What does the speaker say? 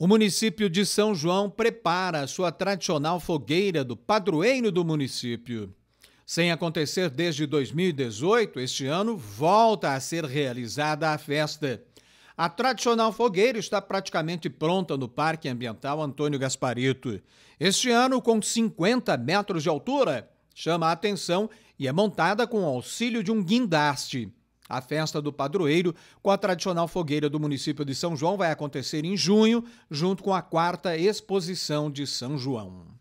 O município de São João prepara a sua tradicional fogueira do padroeiro do município. Sem acontecer desde 2018, este ano volta a ser realizada a festa. A tradicional fogueira está praticamente pronta no Parque Ambiental Antônio Gasparito. Este ano, com 50 metros de altura, chama a atenção e é montada com o auxílio de um guindaste. A festa do padroeiro, com a tradicional fogueira do município de São João, vai acontecer em junho, junto com a quarta exposição de São João.